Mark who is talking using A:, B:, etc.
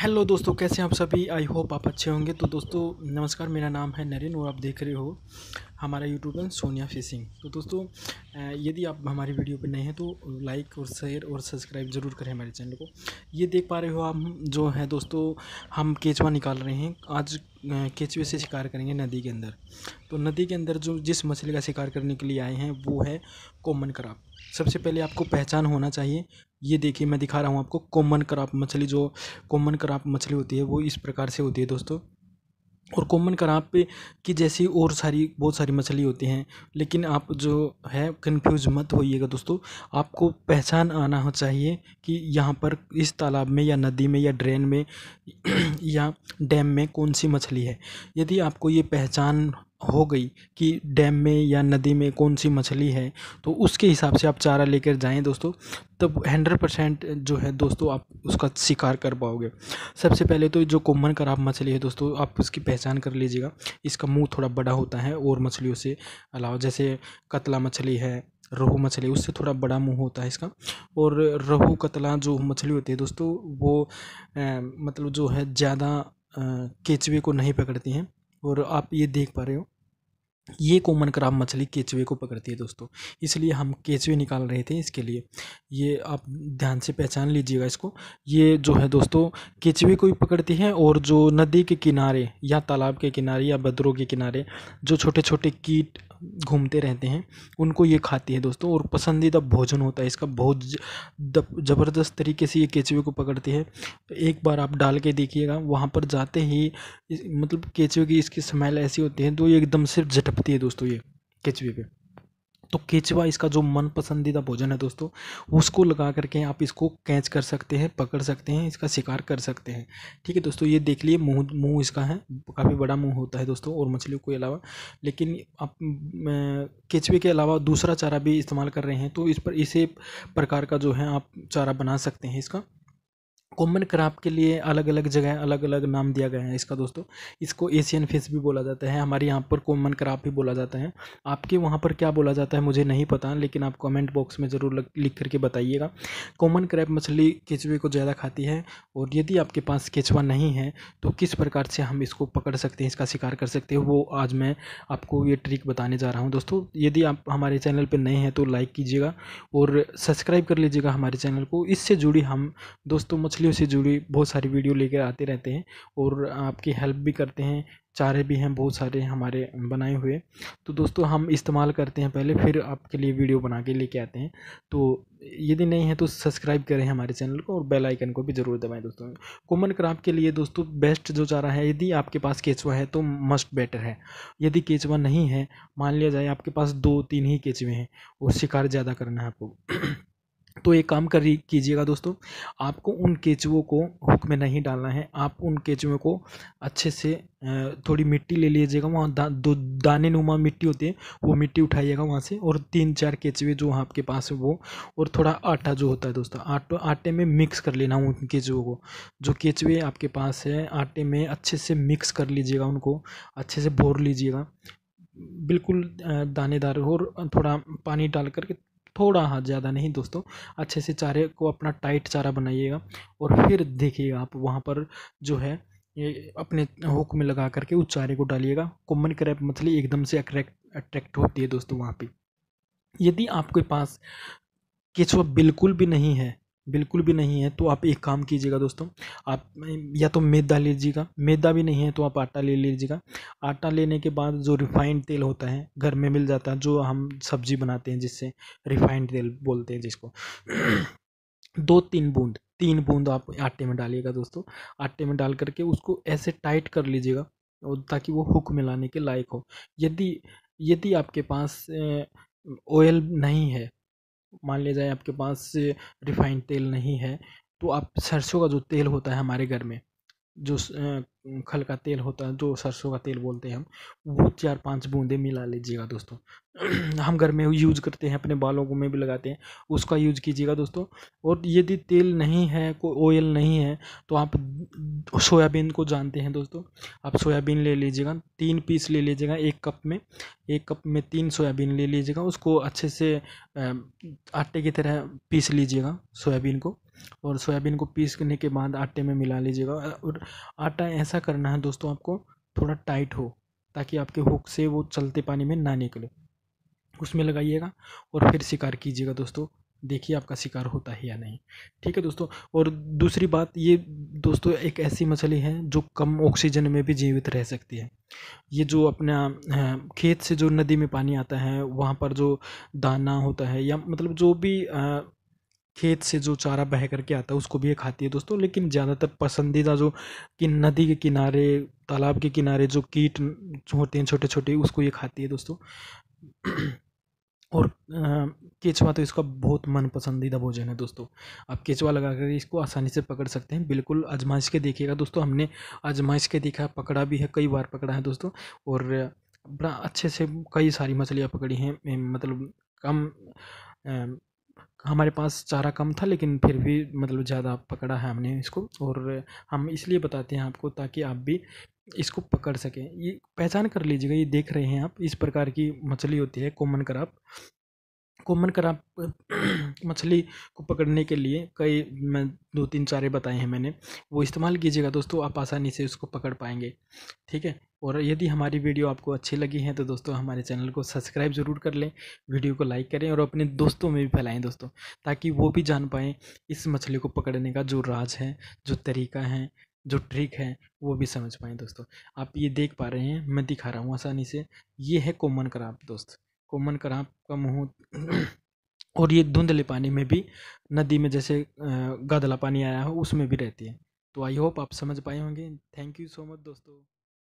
A: hello दोस्तों कैसे आप सभी आई होप आप अच्छे होंगे तो दोस्तों नमस्कार मेरा नाम है नरेन और आप देख रहे हो हमारा यूट्यूब चैनल सोनिया फिशिंग तो दोस्तों यदि आप हमारी वीडियो पर नए हैं तो लाइक और शेयर और सब्सक्राइब ज़रूर करें हमारे चैनल को ये देख पा रहे हो आप जो है दोस्तों हम केचवा निकाल रहे हैं आज केचवे से शिकार करेंगे नदी के अंदर तो नदी के अंदर जो जिस मछली का शिकार करने के लिए आए हैं वो है कॉमन क्राप सबसे पहले आपको पहचान होना चाहिए ये देखिए मैं दिखा रहा हूँ आपको कॉमन कराप मछली जो कॉमन कराप मछली होती है वो इस प्रकार से होती है दोस्तों और कॉमन कराप की जैसी और सारी बहुत सारी मछली होती हैं लेकिन आप जो है कंफ्यूज मत होइएगा दोस्तों आपको पहचान आना चाहिए कि यहाँ पर इस तालाब में या नदी में या ड्रेन में या डैम में कौन सी मछली है यदि आपको ये पहचान हो गई कि डैम में या नदी में कौन सी मछली है तो उसके हिसाब से आप चारा लेकर जाएं दोस्तों तब हंड्रेड परसेंट जो है दोस्तों आप उसका शिकार कर पाओगे सबसे पहले तो जो कोमन खराब मछली है दोस्तों आप उसकी पहचान कर लीजिएगा इसका मुंह थोड़ा बड़ा होता है और मछलियों से अलावा जैसे कतला मछली है रोहू मछली उससे थोड़ा बड़ा मुंह होता है इसका और रोहू कतला जो मछली होती है दोस्तों वो ए, मतलब जो है ज़्यादा केचवे को नहीं पकड़ती हैं और आप ये देख पा रहे हो ये कॉमन क्राब मछली केचवे को पकड़ती है दोस्तों इसलिए हम केचवे निकाल रहे थे इसके लिए ये आप ध्यान से पहचान लीजिएगा इसको ये जो है दोस्तों केचवे को भी पकड़ती है और जो नदी के किनारे या तालाब के किनारे या बदरों के किनारे जो छोटे छोटे कीट घूमते रहते हैं उनको ये खाती है दोस्तों और पसंदीदा भोजन होता है इसका बहुत ज़बरदस्त तरीके से ये केचुए को पकड़ती है एक बार आप डाल के देखिएगा वहाँ पर जाते ही मतलब केचुए की इसकी स्मेल ऐसी होती है तो ये एकदम से झटपती है दोस्तों ये केचुए पर तो केचवा इसका जो मन पसंदीदा भोजन है दोस्तों उसको लगा करके आप इसको कैच कर सकते हैं पकड़ सकते हैं इसका शिकार कर सकते हैं ठीक है दोस्तों ये देख लिए मुंह मुंह इसका है काफ़ी बड़ा मुंह होता है दोस्तों और मछलियों के अलावा लेकिन आप केचवे के अलावा दूसरा चारा भी इस्तेमाल कर रहे हैं तो इस पर इसे प्रकार का जो है आप चारा बना सकते हैं इसका कॉमन क्राप के लिए अलग अलग जगह अलग अलग नाम दिया गया है इसका दोस्तों इसको एशियन फिश भी बोला जाता है हमारे यहाँ पर कॉमन क्राप भी बोला जाता है आपके वहाँ पर क्या बोला जाता है मुझे नहीं पता लेकिन आप कमेंट बॉक्स में ज़रूर लिख करके बताइएगा कॉमन क्रैप मछली केचुए को ज़्यादा खाती है और यदि आपके पास केचवा नहीं है तो किस प्रकार से हम इसको पकड़ सकते हैं इसका शिकार कर सकते हैं वो आज मैं आपको ये ट्रिक बताने जा रहा हूँ दोस्तों यदि आप हमारे चैनल पर नए हैं तो लाइक कीजिएगा और सब्सक्राइब कर लीजिएगा हमारे चैनल को इससे जुड़ी हम दोस्तों मछली मछलियों से जुड़ी बहुत सारी वीडियो लेकर आते रहते हैं और आपकी हेल्प भी करते हैं चारे भी हैं बहुत सारे हमारे बनाए हुए तो दोस्तों हम इस्तेमाल करते हैं पहले फिर आपके लिए वीडियो बना के लेके आते हैं तो यदि नहीं है तो सब्सक्राइब करें हमारे चैनल को और बेल आइकन को भी ज़रूर दबाएं दोस्तों कॉमन क्राफ्ट के लिए दोस्तों बेस्ट जो चारा है यदि आपके पास केचवा है तो मस्ट बेटर है यदि केचवा नहीं है मान लिया जाए आपके पास दो तीन ही केचवे हैं और शिकार ज़्यादा करना है आपको तो एक काम कर कीजिएगा दोस्तों आपको उन केचुओं को हुक में नहीं डालना है आप उन केचुओं को अच्छे से थोड़ी मिट्टी ले लीजिएगा वहाँ दा, दो दाने नुमा मिट्टी होती है वो मिट्टी उठाइएगा वहाँ से और तीन चार केचुए जो आपके पास है वो और थोड़ा आटा जो होता है दोस्तों आटो आटे में मिक्स कर लेना उन केचुओं को जो केचुए आपके पास है आटे में अच्छे से मिक्स कर लीजिएगा उनको अच्छे से भोर लीजिएगा बिल्कुल दानेदार और थोड़ा पानी डाल करके थोड़ा हाथ ज़्यादा नहीं दोस्तों अच्छे से चारे को अपना टाइट चारा बनाइएगा और फिर देखिएगा आप वहाँ पर जो है ये अपने हुक में लगा करके उस चारे को डालिएगा कॉमन क्रैप मछली एकदम से अट्रैक्ट अट्रैक्ट होती है दोस्तों वहाँ पर यदि आपके पास केचुआ बिल्कुल भी नहीं है बिल्कुल भी नहीं है तो आप एक काम कीजिएगा दोस्तों आप या तो मैदा लीजिएगा मैदा भी नहीं है तो आप आटा ले लीजिएगा आटा लेने के बाद जो रिफाइंड तेल होता है घर में मिल जाता है जो हम सब्जी बनाते हैं जिससे रिफाइंड तेल बोलते हैं जिसको दो तीन बूंद तीन बूंद आप आटे में डालिएगा दोस्तों आटे में डाल करके उसको ऐसे टाइट कर लीजिएगा ताकि वो हुक मिलाने के लायक हो यदि यदि आपके पास ऑयल नहीं है मान लिया जाए आपके पास रिफाइंड तेल नहीं है तो आप सरसों का जो तेल होता है हमारे घर में जो खल का तेल होता है जो सरसों का तेल बोलते हैं हम वो चार पांच बूंदे मिला लीजिएगा दोस्तों हम घर में यूज़ करते हैं अपने बालों को में भी लगाते हैं उसका यूज़ कीजिएगा दोस्तों और यदि तेल नहीं है कोई ऑयल नहीं है तो आप सोयाबीन को जानते हैं दोस्तों आप सोयाबीन ले लीजिएगा तीन पीस ले लीजिएगा एक कप में एक कप में तीन सोयाबीन ले लीजिएगा उसको अच्छे से आटे की तरह पीस लीजिएगा सोयाबीन को और सोयाबीन को पीसने के बाद आटे में मिला लीजिएगा और आटा ऐसा करना है दोस्तों आपको थोड़ा टाइट हो ताकि आपके हुक से वो चलते पानी में ना निकले उसमें लगाइएगा और फिर शिकार कीजिएगा दोस्तों देखिए आपका शिकार होता है या नहीं ठीक है दोस्तों और दूसरी बात ये दोस्तों एक ऐसी मछली है जो कम ऑक्सीजन में भी जीवित रह सकती है ये जो अपना खेत से जो नदी में पानी आता है वहाँ पर जो दाना होता है या मतलब जो भी खेत से जो चारा बह करके आता है उसको भी ये खाती है दोस्तों लेकिन ज़्यादातर पसंदीदा जो कि नदी के किनारे तालाब के किनारे जो कीट होते हैं छोटे छोटे उसको ये खाती है दोस्तों और केचवा तो इसका बहुत मन पसंदीदा भोजन है दोस्तों आप केचवा लगा कर इसको आसानी से पकड़ सकते हैं बिल्कुल आजमाइश के देखिएगा दोस्तों हमने आजमाइश के देखा पकड़ा भी है कई बार पकड़ा है दोस्तों और बड़ा अच्छे से कई सारी मछलियाँ पकड़ी हैं मतलब कम हमारे पास चारा कम था लेकिन फिर भी मतलब ज़्यादा पकड़ा है हमने इसको और हम इसलिए बताते हैं आपको ताकि आप भी इसको पकड़ सकें ये पहचान कर लीजिएगा ये देख रहे हैं आप इस प्रकार की मछली होती है कॉमन कराप कॉमन कराप मछली को पकड़ने के लिए कई मैं दो तीन चारे बताए हैं मैंने वो इस्तेमाल कीजिएगा दोस्तों आप आसानी से उसको पकड़ पाएंगे ठीक है और यदि हमारी वीडियो आपको अच्छी लगी है तो दोस्तों हमारे चैनल को सब्सक्राइब ज़रूर कर लें वीडियो को लाइक करें और अपने दोस्तों में भी फैलाएं दोस्तों ताकि वो भी जान पाएँ इस मछली को पकड़ने का जो राज है जो तरीका है जो ट्रिक है वो भी समझ पाएँ दोस्तों आप ये देख पा रहे हैं मैं दिखा रहा हूँ आसानी से ये है कोमन कराप दोस्त कोमन कराप का मुँह और ये धुंधले पानी में भी नदी में जैसे गदला पानी आया हो उसमें भी रहती है तो आई होप आप समझ पाए होंगे थैंक यू सो मच दोस्तों